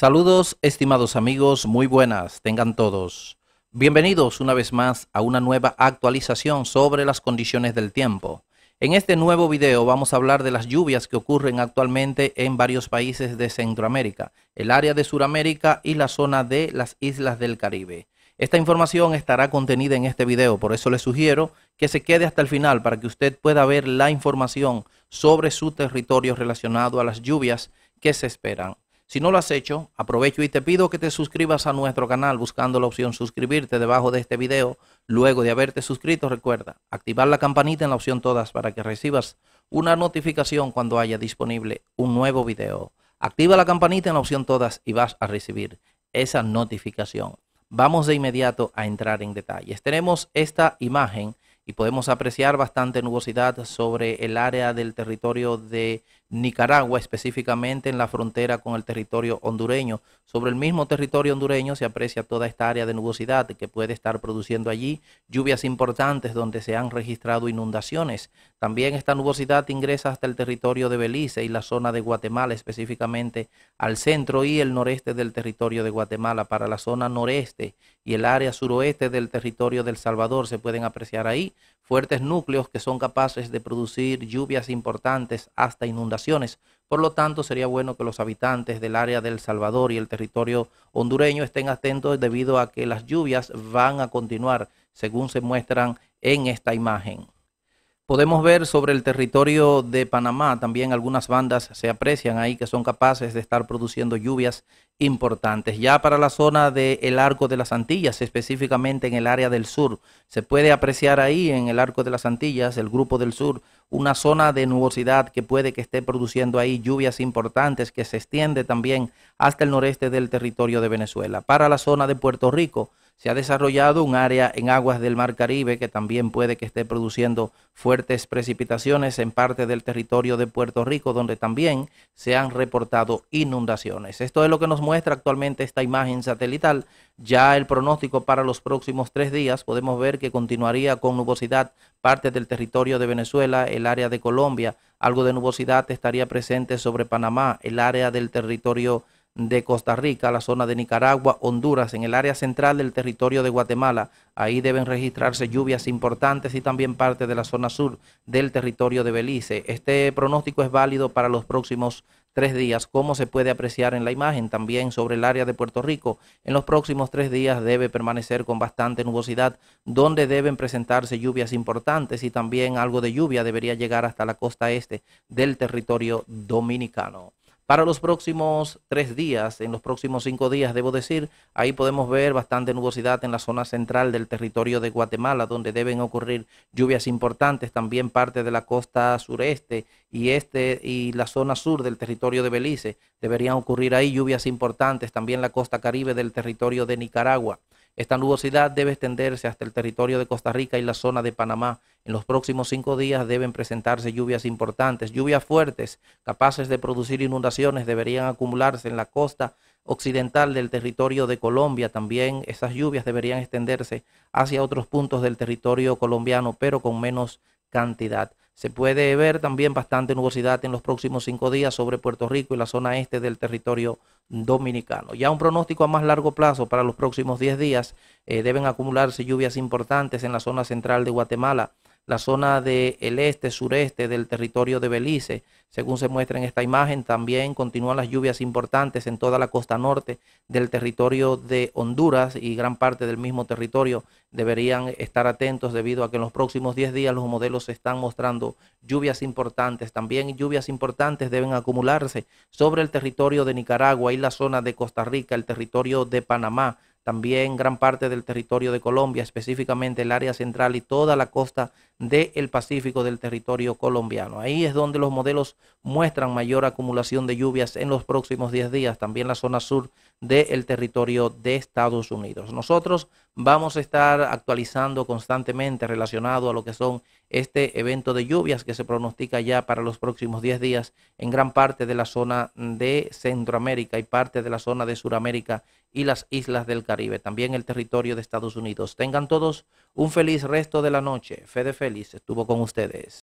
Saludos, estimados amigos, muy buenas, tengan todos. Bienvenidos una vez más a una nueva actualización sobre las condiciones del tiempo. En este nuevo video vamos a hablar de las lluvias que ocurren actualmente en varios países de Centroamérica, el área de Suramérica y la zona de las islas del Caribe. Esta información estará contenida en este video, por eso les sugiero que se quede hasta el final para que usted pueda ver la información sobre su territorio relacionado a las lluvias que se esperan. Si no lo has hecho, aprovecho y te pido que te suscribas a nuestro canal buscando la opción suscribirte debajo de este video. Luego de haberte suscrito, recuerda activar la campanita en la opción todas para que recibas una notificación cuando haya disponible un nuevo video. Activa la campanita en la opción todas y vas a recibir esa notificación. Vamos de inmediato a entrar en detalles. Tenemos esta imagen y podemos apreciar bastante nubosidad sobre el área del territorio de Nicaragua, específicamente en la frontera con el territorio hondureño. Sobre el mismo territorio hondureño se aprecia toda esta área de nubosidad que puede estar produciendo allí lluvias importantes donde se han registrado inundaciones. También esta nubosidad ingresa hasta el territorio de Belice y la zona de Guatemala, específicamente al centro y el noreste del territorio de Guatemala. Para la zona noreste y el área suroeste del territorio del Salvador se pueden apreciar ahí fuertes núcleos que son capaces de producir lluvias importantes hasta inundaciones. Por lo tanto, sería bueno que los habitantes del área del Salvador y el territorio hondureño estén atentos debido a que las lluvias van a continuar, según se muestran en esta imagen. Podemos ver sobre el territorio de Panamá también algunas bandas se aprecian ahí que son capaces de estar produciendo lluvias importantes. Ya para la zona del el Arco de las Antillas, específicamente en el área del sur, se puede apreciar ahí en el Arco de las Antillas, el Grupo del Sur, una zona de nubosidad que puede que esté produciendo ahí lluvias importantes que se extiende también hasta el noreste del territorio de Venezuela. Para la zona de Puerto Rico, se ha desarrollado un área en aguas del Mar Caribe que también puede que esté produciendo fuertes precipitaciones en parte del territorio de Puerto Rico, donde también se han reportado inundaciones. Esto es lo que nos muestra actualmente esta imagen satelital. Ya el pronóstico para los próximos tres días podemos ver que continuaría con nubosidad parte del territorio de Venezuela, el área de Colombia, algo de nubosidad estaría presente sobre Panamá, el área del territorio de Costa Rica, la zona de Nicaragua, Honduras, en el área central del territorio de Guatemala. Ahí deben registrarse lluvias importantes y también parte de la zona sur del territorio de Belice. Este pronóstico es válido para los próximos tres días, como se puede apreciar en la imagen también sobre el área de Puerto Rico. En los próximos tres días debe permanecer con bastante nubosidad, donde deben presentarse lluvias importantes y también algo de lluvia debería llegar hasta la costa este del territorio dominicano. Para los próximos tres días, en los próximos cinco días, debo decir, ahí podemos ver bastante nubosidad en la zona central del territorio de Guatemala, donde deben ocurrir lluvias importantes, también parte de la costa sureste y este y la zona sur del territorio de Belice. Deberían ocurrir ahí lluvias importantes, también la costa caribe del territorio de Nicaragua. Esta nubosidad debe extenderse hasta el territorio de Costa Rica y la zona de Panamá. En los próximos cinco días deben presentarse lluvias importantes. Lluvias fuertes, capaces de producir inundaciones, deberían acumularse en la costa occidental del territorio de Colombia. También esas lluvias deberían extenderse hacia otros puntos del territorio colombiano, pero con menos cantidad. Se puede ver también bastante nubosidad en los próximos cinco días sobre Puerto Rico y la zona este del territorio dominicano. Ya un pronóstico a más largo plazo para los próximos diez días. Eh, deben acumularse lluvias importantes en la zona central de Guatemala, la zona del el este, sureste del territorio de Belice. Según se muestra en esta imagen, también continúan las lluvias importantes en toda la costa norte del territorio de Honduras y gran parte del mismo territorio. Deberían estar atentos debido a que en los próximos 10 días los modelos están mostrando lluvias importantes. También lluvias importantes deben acumularse sobre el territorio de Nicaragua y la zona de Costa Rica, el territorio de Panamá también gran parte del territorio de Colombia, específicamente el área central y toda la costa del Pacífico del territorio colombiano. Ahí es donde los modelos muestran mayor acumulación de lluvias en los próximos 10 días, también la zona sur del territorio de Estados Unidos. Nosotros vamos a estar actualizando constantemente relacionado a lo que son este evento de lluvias que se pronostica ya para los próximos 10 días en gran parte de la zona de Centroamérica y parte de la zona de Sudamérica y las islas del Caribe también el territorio de Estados Unidos. Tengan todos un feliz resto de la noche. Fede Félix estuvo con ustedes.